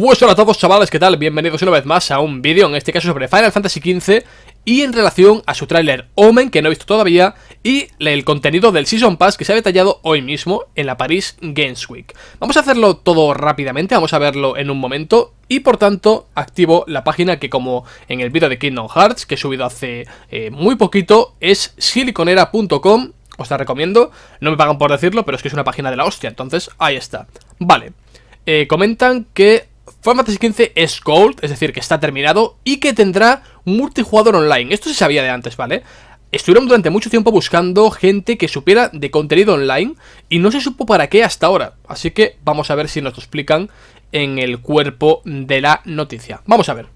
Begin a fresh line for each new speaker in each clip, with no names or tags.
Pues hola a todos chavales, ¿qué tal? Bienvenidos una vez más a un vídeo, en este caso sobre Final Fantasy XV y en relación a su tráiler Omen, que no he visto todavía, y el contenido del Season Pass que se ha detallado hoy mismo en la Paris Games Week. Vamos a hacerlo todo rápidamente, vamos a verlo en un momento, y por tanto activo la página que como en el vídeo de Kingdom Hearts, que he subido hace eh, muy poquito, es siliconera.com, os la recomiendo, no me pagan por decirlo, pero es que es una página de la hostia, entonces ahí está. Vale. Eh, comentan que Final Fantasy XV es Gold, es decir, que está terminado y que tendrá multijugador online. Esto se sabía de antes, ¿vale? Estuvieron durante mucho tiempo buscando gente que supiera de contenido online y no se supo para qué hasta ahora. Así que vamos a ver si nos lo explican en el cuerpo de la noticia. Vamos a ver.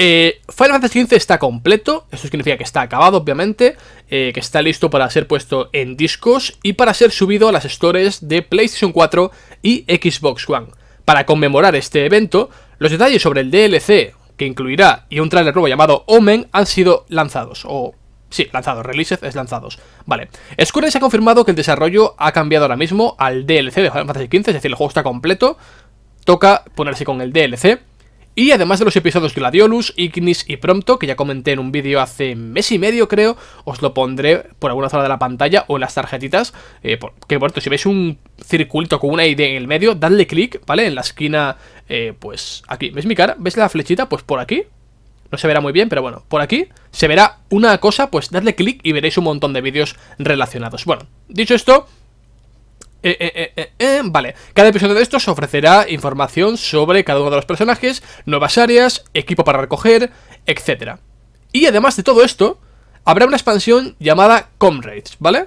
Eh, Final Fantasy XV está completo, esto significa que está acabado obviamente, eh, que está listo para ser puesto en discos y para ser subido a las stores de PlayStation 4 y Xbox One. Para conmemorar este evento, los detalles sobre el DLC, que incluirá, y un trailer nuevo llamado Omen, han sido lanzados, o Sí, lanzados, releases es lanzados. Vale. Square se ha confirmado que el desarrollo ha cambiado ahora mismo al DLC de Final Fantasy XV, es decir, el juego está completo. Toca ponerse con el DLC. Y además de los episodios Gladiolus, Ignis y pronto que ya comenté en un vídeo hace mes y medio creo, os lo pondré por alguna zona de la pantalla o en las tarjetitas, eh, que por si veis un circulito con una idea en el medio, dadle clic, ¿vale? En la esquina, eh, pues aquí, ¿veis mi cara? ¿Ves la flechita? Pues por aquí, no se verá muy bien, pero bueno, por aquí se verá una cosa, pues dadle clic y veréis un montón de vídeos relacionados. Bueno, dicho esto, eh eh, eh, eh, eh, vale, cada episodio de estos ofrecerá información sobre cada uno de los personajes, nuevas áreas, equipo para recoger, etc. Y además de todo esto, habrá una expansión llamada Comrades, ¿vale?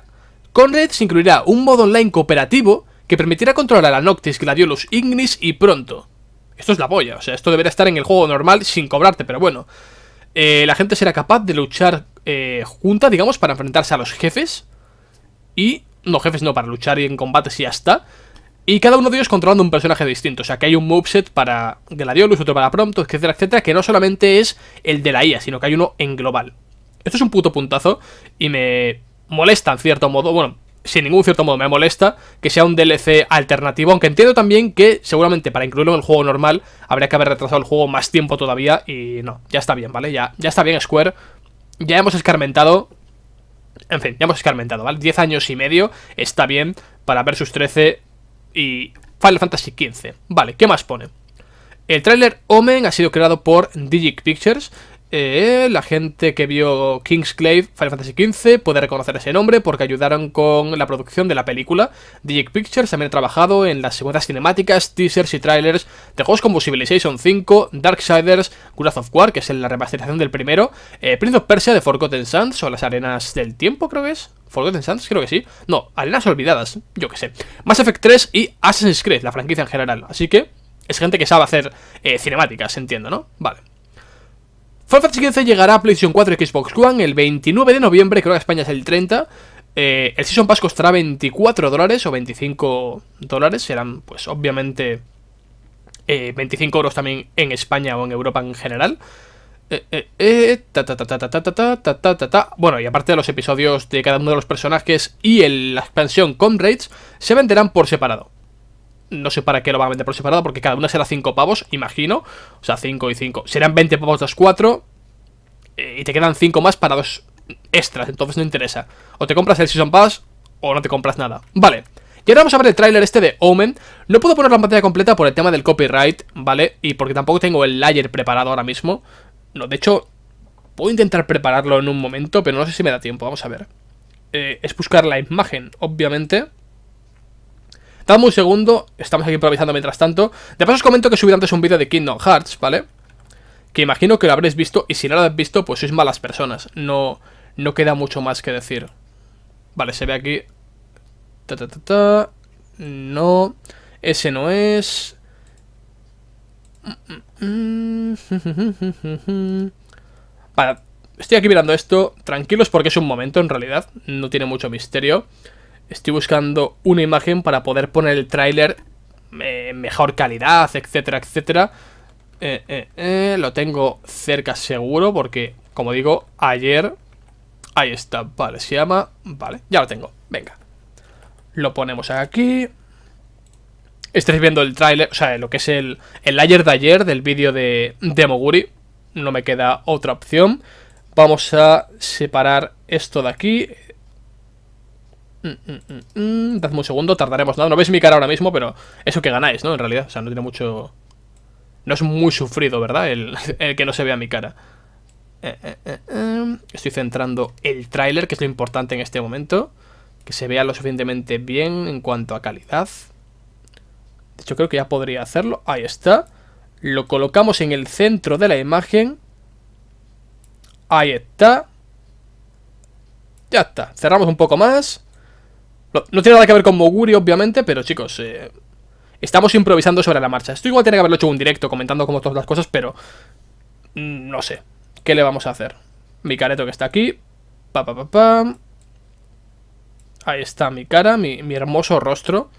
Comrades incluirá un modo online cooperativo que permitirá controlar a Noctis, Gladiolus, Ignis y Pronto. Esto es la polla, o sea, esto deberá estar en el juego normal sin cobrarte, pero bueno. Eh, la gente será capaz de luchar junta, digamos, para enfrentarse a los jefes y no, jefes no, para luchar y en combates y ya está. Y cada uno de ellos controlando un personaje distinto. O sea, que hay un moveset para Gladiolus, otro para Prompto, etcétera, etcétera, que no solamente es el de la IA, sino que hay uno en global. Esto es un puto puntazo y me molesta en cierto modo, bueno, sin ningún cierto modo me molesta que sea un DLC alternativo, aunque entiendo también que seguramente para incluirlo en el juego normal habría que haber retrasado el juego más tiempo todavía y no, ya está bien, ¿vale? Ya, ya está bien Square, ya hemos escarmentado, en fin, ya hemos escarmentado, ¿vale? 10 años y medio está bien para Versus 13 y Final Fantasy XV. Vale, ¿qué más pone? El tráiler Omen ha sido creado por Digic Pictures eh, la gente que vio Kingsclave Final Fantasy XV puede reconocer ese nombre porque ayudaron con la producción de la película. Digic Pictures también ha trabajado en las segundas cinemáticas, teasers y trailers de juegos como Civilization 5, Darksiders, Wrath of War, que es la remasterización del primero, eh, Prince of Persia de Forgotten Sands o las Arenas del Tiempo, creo que es. Forgotten Sands, creo que sí. No, Arenas Olvidadas, yo que sé. Mass Effect 3 y Assassin's Creed, la franquicia en general. Así que es gente que sabe hacer eh, cinemáticas, entiendo, ¿no? Vale. Fantasy XV llegará a PlayStation 4 y Xbox One el 29 de noviembre, creo que España es el 30. el Season Pass costará 24 dólares o 25 dólares, serán pues obviamente 25 euros también en España o en Europa en general. Bueno, y aparte de los episodios de cada uno de los personajes y la expansión con se venderán por separado. No sé para qué lo van a vender por separado, porque cada una será 5 pavos, imagino. O sea, 5 y 5. Serán 20 pavos los 4. Eh, y te quedan 5 más para dos extras, entonces no interesa. O te compras el Season Pass o no te compras nada. Vale. Y ahora vamos a ver el tráiler este de Omen. No puedo poner la pantalla completa por el tema del copyright, ¿vale? Y porque tampoco tengo el layer preparado ahora mismo. No, de hecho, puedo intentar prepararlo en un momento, pero no sé si me da tiempo. Vamos a ver. Eh, es buscar la imagen, obviamente. Dame un segundo, estamos aquí improvisando mientras tanto. De paso os comento que subí antes un vídeo de Kingdom Hearts, ¿vale? Que imagino que lo habréis visto y si no lo habéis visto, pues sois malas personas. No, no queda mucho más que decir. Vale, se ve aquí... Ta, ta, ta, No, ese no es... Vale, estoy aquí mirando esto, tranquilos porque es un momento en realidad, no tiene mucho misterio. Estoy buscando una imagen para poder poner el tráiler en eh, mejor calidad, etcétera, etcétera. Eh, eh, lo tengo cerca seguro porque, como digo, ayer... Ahí está, vale, se llama... Vale, ya lo tengo, venga. Lo ponemos aquí. Estáis viendo el tráiler, o sea, lo que es el, el ayer de ayer del vídeo de, de Moguri. No me queda otra opción. Vamos a separar esto de aquí, Mm, mm, mm. Dadme un segundo, tardaremos nada. No veis mi cara ahora mismo, pero eso que ganáis, ¿no? En realidad, o sea, no tiene mucho... No es muy sufrido, ¿verdad? El, que no se vea mi cara. Eh, eh, eh, em. Estoy centrando el tráiler, que es lo importante en este momento. Que se vea lo suficientemente bien en cuanto a calidad. De hecho, creo que ya podría hacerlo. Ahí está. Lo colocamos en el centro de la imagen. Ahí está. Ya está. Cerramos un poco más. No, tiene nada que ver con Moguri, obviamente, pero chicos, eh, estamos improvisando sobre la marcha. estoy igual tiene que haberlo hecho un directo comentando como todas las cosas, pero no sé. ¿Qué le vamos a hacer? Mi careto que está aquí. Pa, pa, Ahí está mi cara, mi, hermoso rostro,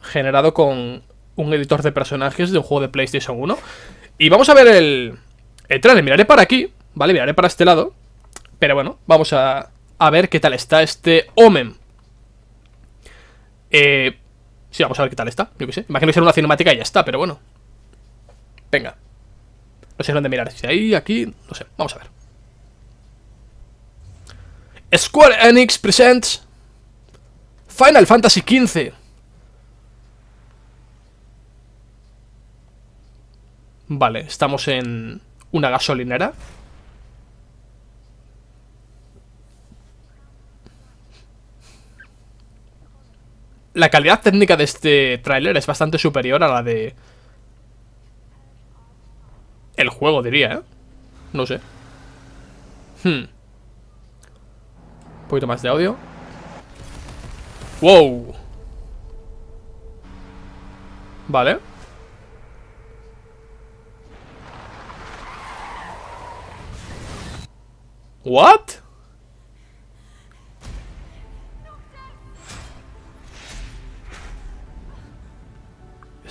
generado con un editor de personajes de un juego de PlayStation 1. Y vamos a ver el, el trailer. Miraré para aquí, ¿vale? Miraré para este lado. Pero bueno, vamos a, a ver qué tal está este Omen. Eh, sí, vamos a ver qué tal está. Yo qué sé. Imagino que será una cinemática y ya está, pero bueno. Venga. No sé dónde mirar. Si ahí, aquí, no sé. Vamos a ver. Square Enix presents Final Fantasy XV. Vale, estamos en una gasolinera. la calidad técnica de este tráiler es bastante superior a la de... El juego, diría, ¿eh? No sé. Hmm. Un poquito más de audio. ¡Wow! Vale. ¿What?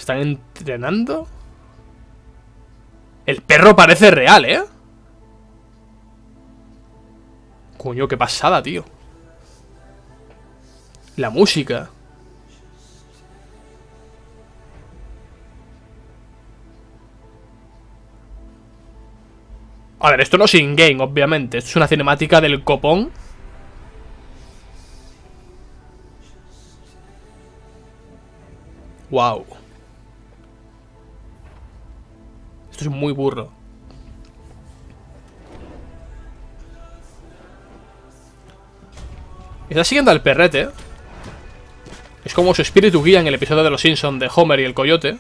¿Están entrenando? El perro parece real, ¿eh? Coño, qué pasada, tío. La música. A ver, esto no es in-game, obviamente. Esto es una cinemática del copón. Wow. Esto es muy burro. Está siguiendo al perrete. Es como su espíritu guía en el episodio de Los Simpsons de Homer y el coyote.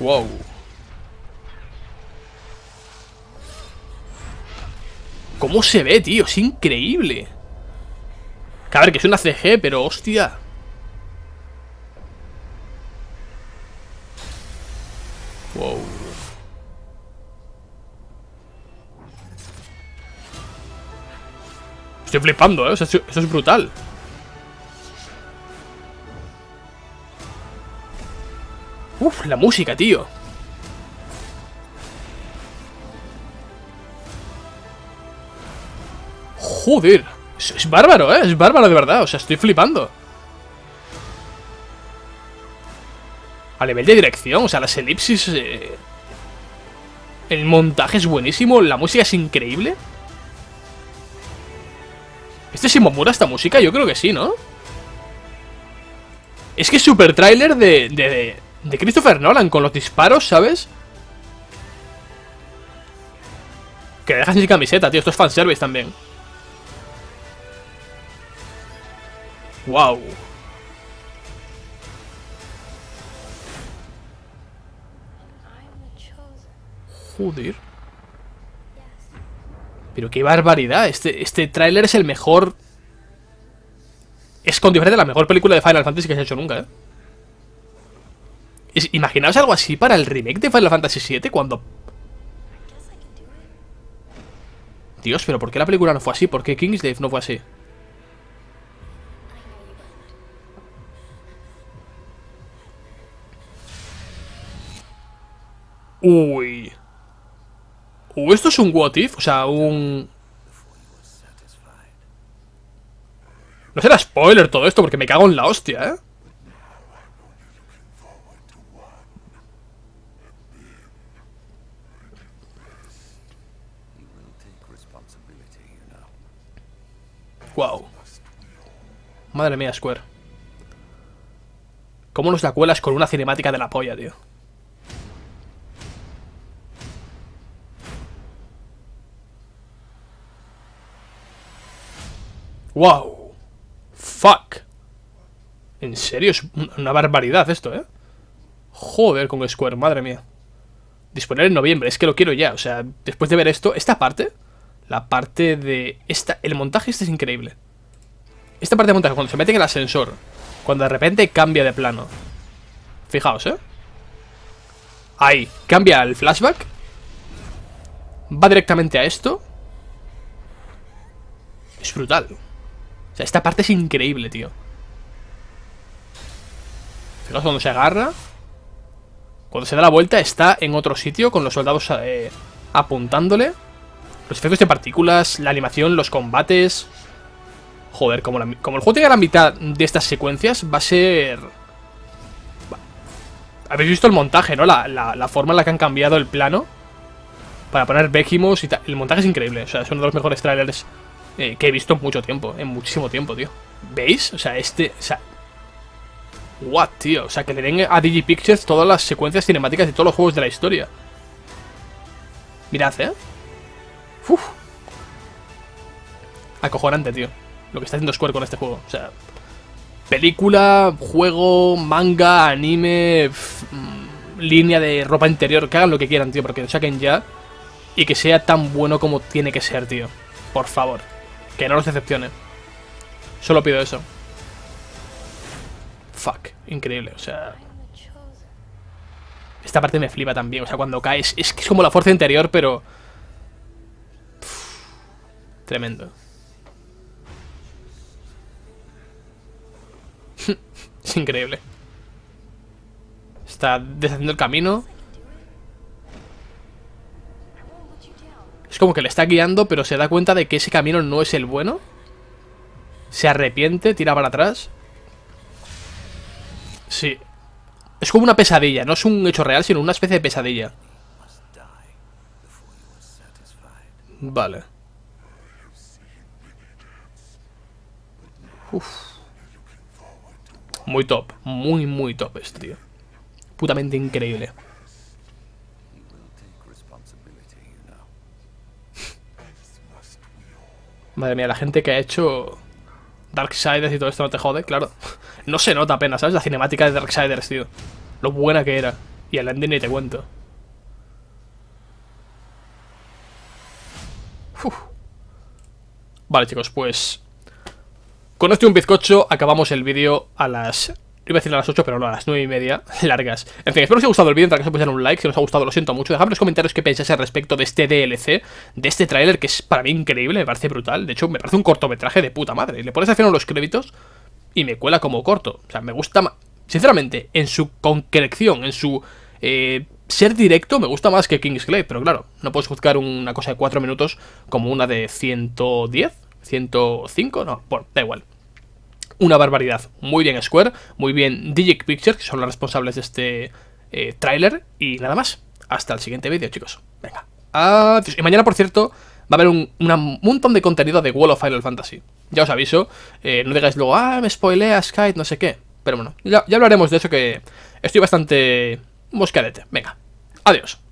wow. ¿Cómo se ve, tío? Es increíble. a ver, que es una CG, pero hostia. estoy flipando, ¿eh? eso, es brutal. Uf, la música, tío. Joder. Es, bárbaro, ¿eh? Es bárbaro de verdad. O sea, estoy flipando. A nivel de dirección, o sea, las elipsis... Eh, el montaje es buenísimo, la música es increíble. ¿Este Shimomura esta música? Yo creo que sí, ¿no? Es que es super trailer de, de, de Christopher Nolan con los disparos, ¿sabes? Que dejas sin camiseta, tío. Esto es fanservice también. Wow. Joder. Pero qué barbaridad. Este, este tráiler es el mejor... Es con diferencia la mejor película de Final Fantasy que se ha hecho nunca, ¿eh? imaginaos algo así para el remake de Final Fantasy VII cuando... Dios, pero ¿por qué la película no fue así? ¿Por qué Kingsley no fue así? Uy, Uh, esto es un what if, o sea, un... No será spoiler todo esto, porque me cago en la hostia, ¿eh? Wow. Madre mía, Square. ¿Cómo nos la cuelas con una cinemática de la polla, tío? ¡Wow! ¡Fuck! En serio, es una barbaridad esto, ¿eh? Joder con Square, madre mía. Disponer en noviembre, es que lo quiero ya. O sea, después de ver esto, esta parte, la parte de... Esta, el montaje este es increíble. Esta parte de montaje, cuando se mete en el ascensor, cuando de repente cambia de plano. Fijaos, ¿eh? Ahí, cambia el flashback. Va directamente a esto. Es brutal. O sea, esta parte es increíble, tío. Fijaos cuando se agarra. Cuando se da la vuelta está en otro sitio con los soldados eh, apuntándole. Los efectos de partículas, la animación, los combates... Joder, como, como el juego tiene la mitad de estas secuencias, va a ser... Habéis visto el montaje, ¿no? La, forma en la que han cambiado el plano para poner vejimos y tal. El montaje es increíble, o sea, es uno de los mejores trailers eh, que he visto en mucho tiempo, en eh, muchísimo tiempo, tío. ¿Veis? O sea, este... O sea, what, tío? O sea, que le den a DigiPictures todas las secuencias cinemáticas de todos los juegos de la historia. Mirad, ¿eh? Uf. Acojonante, tío. Lo que está haciendo Square con este juego. O sea, película, juego, manga, anime, mm, línea de ropa interior, que hagan lo que quieran, tío, porque lo saquen ya y que sea tan bueno como tiene que ser, tío. Por favor. Que no los decepcione. Solo pido eso. Fuck. Increíble, o sea... Esta parte me flipa también. O sea, cuando caes... Es que es como la fuerza interior, pero... tremendo. es increíble. Está deshaciendo el camino. Es como que le está guiando, pero se da cuenta de que ese camino no es el bueno. Se arrepiente, tira para atrás. Sí. Es como una pesadilla, no es un hecho real, sino una especie de pesadilla. Vale. Uf. Muy top, muy, muy top este tío. Putamente increíble. Madre mía, la gente que ha hecho Darksiders y todo esto no te jode, claro. No se nota apenas, ¿sabes? La cinemática de Darksiders, tío. Lo buena que era. Y el ending ni te cuento. Vale, chicos, pues... Con esto y un bizcocho acabamos el vídeo a las iba a decir a las 8, pero no, a las 9 y media, largas. En fin, espero que os haya gustado el vídeo, que un like, si os ha gustado lo siento mucho, dejadme en los comentarios qué pensáis al respecto de este DLC, de este tráiler que es para mí increíble, me parece brutal, de hecho me parece un cortometraje de puta madre, le pones al final los créditos y me cuela como corto, o sea, me gusta más, sinceramente, en su concreción, en su... Eh, ser directo me gusta más que King's pero claro, no puedes juzgar una cosa de 4 minutos como una de 110, 105, no, bueno, da igual una barbaridad. Muy bien Square, muy bien Digic Pictures, que son los responsables de este eh, tráiler. Y nada más. Hasta el siguiente vídeo, chicos. Venga. Adiós. Y mañana, por cierto, va a haber un, un, montón de contenido de Wall of Final Fantasy. Ya os aviso. Eh, no digáis luego, ah, me spoilea Skype, no sé qué. Pero bueno, ya, ya hablaremos de eso que estoy bastante mosquedete. Venga. Adiós.